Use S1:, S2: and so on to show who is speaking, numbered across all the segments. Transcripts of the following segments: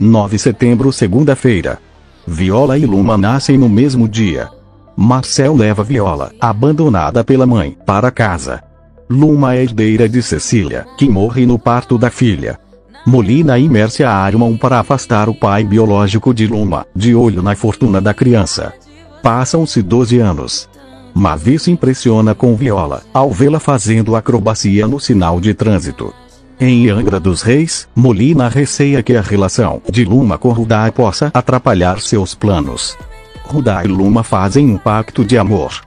S1: 9 de setembro segunda-feira. Viola e Luma nascem no mesmo dia. Marcel leva Viola, abandonada pela mãe, para casa. Luma é herdeira de Cecília, que morre no parto da filha. Molina e Mércia armam para afastar o pai biológico de Luma, de olho na fortuna da criança. Passam-se 12 anos. Mavi se impressiona com Viola, ao vê-la fazendo acrobacia no sinal de trânsito. Em Angra dos Reis, Molina receia que a relação de Luma com Rudai possa atrapalhar seus planos. Rudai e Luma fazem um pacto de amor.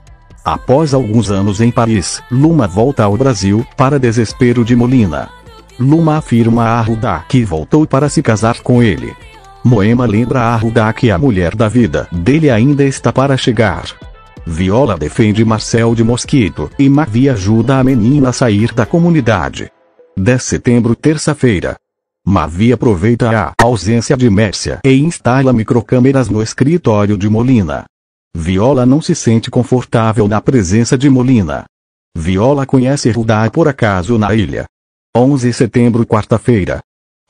S1: Após alguns anos em Paris, Luma volta ao Brasil, para desespero de Molina. Luma afirma a Rudá que voltou para se casar com ele. Moema lembra a Rudá que a mulher da vida dele ainda está para chegar. Viola defende Marcel de Mosquito, e Mavi ajuda a menina a sair da comunidade. 10 setembro terça-feira. Mavi aproveita a ausência de Mércia e instala microcâmeras no escritório de Molina. Viola não se sente confortável na presença de Molina. Viola conhece Rudá por acaso na ilha. 11 setembro quarta-feira.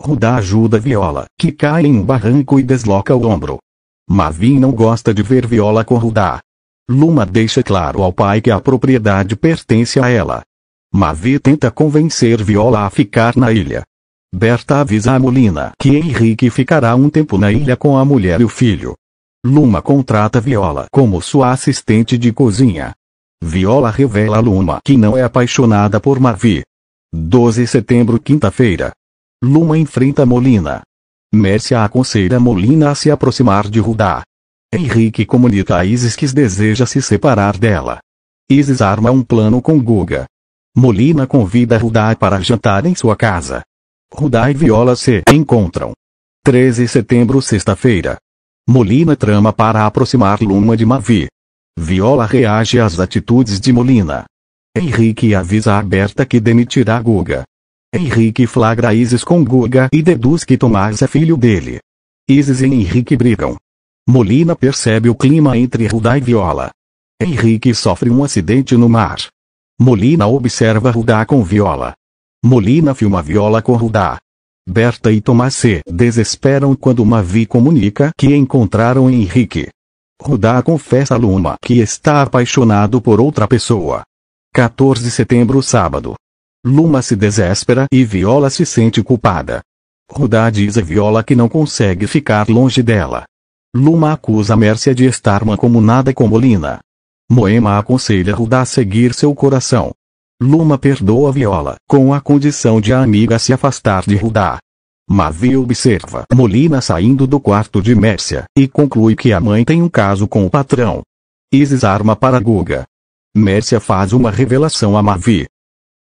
S1: Rudá ajuda Viola, que cai em um barranco e desloca o ombro. Mavi não gosta de ver Viola com Rudá. Luma deixa claro ao pai que a propriedade pertence a ela. Mavi tenta convencer Viola a ficar na ilha. Berta avisa a Molina que Henrique ficará um tempo na ilha com a mulher e o filho. Luma contrata Viola como sua assistente de cozinha. Viola revela a Luma que não é apaixonada por Mavi. 12 de setembro, quinta-feira. Luma enfrenta Molina. Mércia aconselha Molina a se aproximar de Rudá. Henrique comunica a Isis que deseja se separar dela. Isis arma um plano com Guga, Molina convida Rudai para jantar em sua casa. Rudai e Viola se encontram. 13 de setembro, sexta-feira. Molina trama para aproximar Luma de Mavi. Viola reage às atitudes de Molina. Henrique avisa a Berta que demitirá Guga. Henrique flagra Isis com Guga e deduz que Tomás é filho dele. Isis e Henrique brigam. Molina percebe o clima entre Rudai e Viola. Henrique sofre um acidente no mar. Molina observa Rudá com Viola. Molina filma Viola com Rudá. Berta e Tomás se desesperam quando Mavi comunica que encontraram Henrique. Rudá confessa a Luma que está apaixonado por outra pessoa. 14 de setembro sábado. Luma se desespera e Viola se sente culpada. Rudá diz a Viola que não consegue ficar longe dela. Luma acusa Mércia de estar mancomunada com Molina. Moema aconselha Ruda a seguir seu coração. Luma perdoa Viola, com a condição de a amiga se afastar de Rudá. Mavi observa Molina saindo do quarto de Mércia, e conclui que a mãe tem um caso com o patrão. Isis arma para Guga. Mércia faz uma revelação a Mavi.